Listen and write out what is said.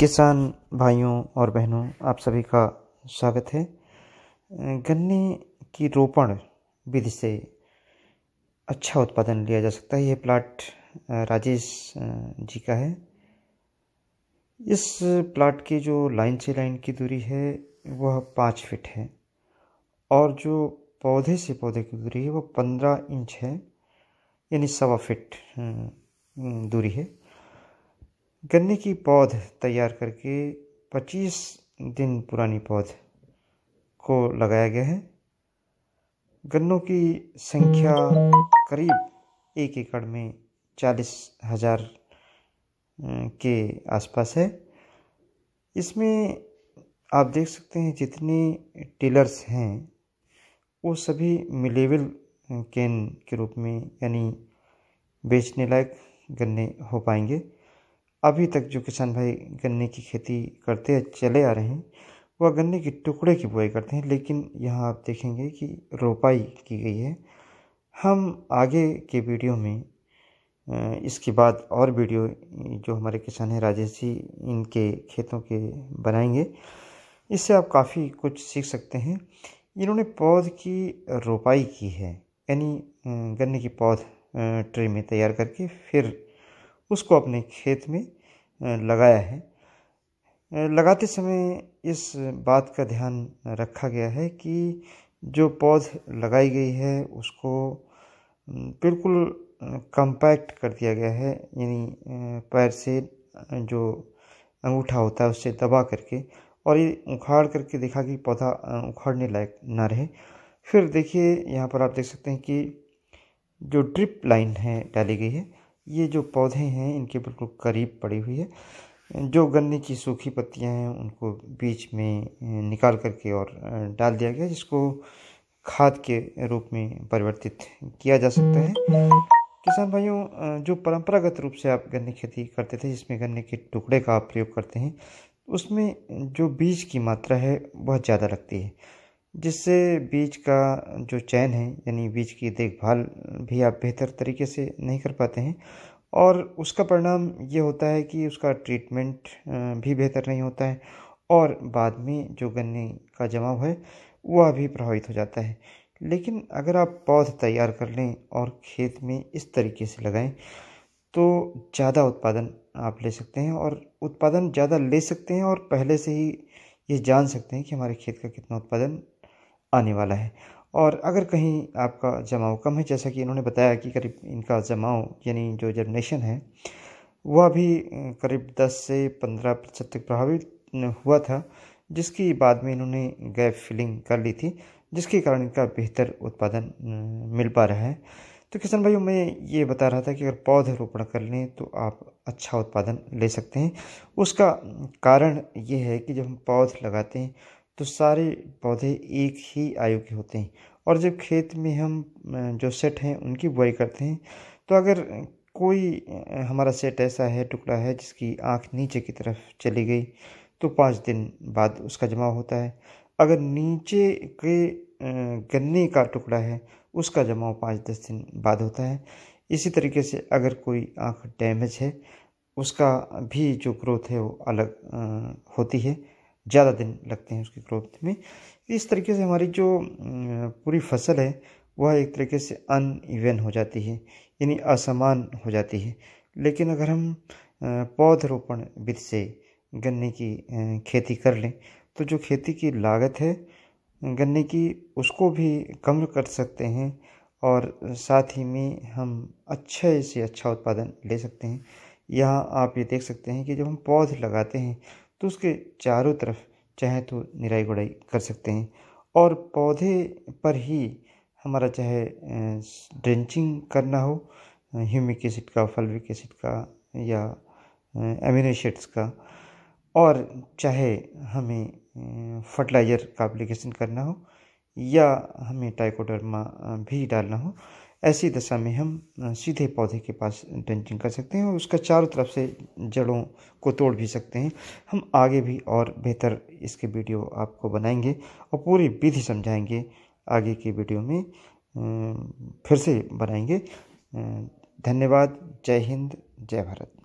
किसान भाइयों और बहनों आप सभी का स्वागत है गन्ने की रोपण विधि से अच्छा उत्पादन लिया जा सकता है यह प्लाट राजेश जी का है इस प्लाट की जो लाइन से लाइन की दूरी है वह पाँच फिट है और जो पौधे से पौधे की दूरी है वह पंद्रह इंच है यानी सवा फिट दूरी है गन्ने की पौध तैयार करके 25 दिन पुरानी पौध को लगाया गया है गन्नों की संख्या करीब एक एकड़ में चालीस हजार के आसपास है इसमें आप देख सकते हैं जितने टीलर्स हैं वो सभी मिलेबल केन के रूप में यानी बेचने लायक गन्ने हो पाएंगे अभी तक जो किसान भाई गन्ने की खेती करते चले आ रहे हैं वह गन्ने के टुकड़े की बुआई करते हैं लेकिन यहाँ आप देखेंगे कि रोपाई की गई है हम आगे के वीडियो में इसके बाद और वीडियो जो हमारे किसान हैं राजेश जी इनके खेतों के बनाएंगे इससे आप काफ़ी कुछ सीख सकते हैं इन्होंने पौध की रोपाई की है यानी गन्ने की पौध ट्रे में तैयार करके फिर उसको अपने खेत में लगाया है लगाते समय इस बात का ध्यान रखा गया है कि जो पौध लगाई गई है उसको बिल्कुल कंपैक्ट कर दिया गया है यानी पैर से जो अंगूठा होता है उससे दबा करके और ये उखाड़ करके देखा कि पौधा उखाड़ने लायक ना रहे फिर देखिए यहाँ पर आप देख सकते हैं कि जो ड्रिप लाइन है डाली गई है ये जो पौधे हैं इनके बिल्कुल करीब पड़ी हुई है जो गन्ने की सूखी पत्तियां हैं उनको बीच में निकाल करके और डाल दिया गया जिसको खाद के रूप में परिवर्तित किया जा सकता है किसान भाइयों जो परंपरागत रूप से आप गन्ने खेती करते थे जिसमें गन्ने के टुकड़े का आप प्रयोग करते हैं उसमें जो बीज की मात्रा है बहुत ज़्यादा लगती है जिससे बीज का जो चयन है यानी बीज की देखभाल भी आप बेहतर तरीके से नहीं कर पाते हैं और उसका परिणाम ये होता है कि उसका ट्रीटमेंट भी बेहतर नहीं होता है और बाद में जो गन्ने का जमाव है वह भी प्रभावित हो जाता है लेकिन अगर आप पौध तैयार कर लें और खेत में इस तरीके से लगाएं तो ज़्यादा उत्पादन आप ले सकते हैं और उत्पादन ज़्यादा ले सकते हैं और पहले से ही ये जान सकते हैं कि हमारे खेत का कितना उत्पादन आने वाला है और अगर कहीं आपका जमाव कम है जैसा कि इन्होंने बताया कि करीब इनका जमाव यानी जो जर्मनेशन है वह भी करीब 10 से 15 प्रतिशत तक प्रभावित हुआ था जिसकी बाद में इन्होंने गैप फिलिंग कर ली थी जिसके कारण इनका बेहतर उत्पादन मिल पा रहा है तो किसान भाइयों मैं ये बता रहा था कि अगर पौधे रोपण कर लें तो आप अच्छा उत्पादन ले सकते हैं उसका कारण ये है कि जब हम पौध लगाते हैं तो सारे पौधे एक ही आयु के होते हैं और जब खेत में हम जो सेट हैं उनकी बुआई करते हैं तो अगर कोई हमारा सेट ऐसा है टुकड़ा है जिसकी आँख नीचे की तरफ चली गई तो पाँच दिन बाद उसका जमाव होता है अगर नीचे के गन्ने का टुकड़ा है उसका जमाव पाँच दस दिन बाद होता है इसी तरीके से अगर कोई आँख डैमेज है उसका भी जो ग्रोथ है वो अलग होती है ज़्यादा दिन लगते हैं उसकी ग्रोथ में इस तरीके से हमारी जो पूरी फसल है वह एक तरीके से अन इवन हो जाती है यानी असमान हो जाती है लेकिन अगर हम पौधरोपण विधि से गन्ने की खेती कर लें तो जो खेती की लागत है गन्ने की उसको भी कम कर सकते हैं और साथ ही में हम अच्छे से अच्छा उत्पादन ले सकते हैं यहाँ आप ये देख सकते हैं कि जब हम पौध लगाते हैं तो उसके चारों तरफ चाहे तो निराई गुड़ाई कर सकते हैं और पौधे पर ही हमारा चाहे ड्रेंचिंग करना हो ह्यूमिक एसिड का फल्विक एसिड का या एमिनोशेट्स का और चाहे हमें फर्टिलाइज़र का एप्लीकेशन करना हो या हमें टाइकोडर्मा भी डालना हो ऐसी दशा में हम सीधे पौधे के पास ट्रेंचिंग कर सकते हैं और उसका चारों तरफ से जड़ों को तोड़ भी सकते हैं हम आगे भी और बेहतर इसके वीडियो आपको बनाएंगे और पूरी विधि समझाएंगे आगे के वीडियो में फिर से बनाएंगे धन्यवाद जय हिंद जय भारत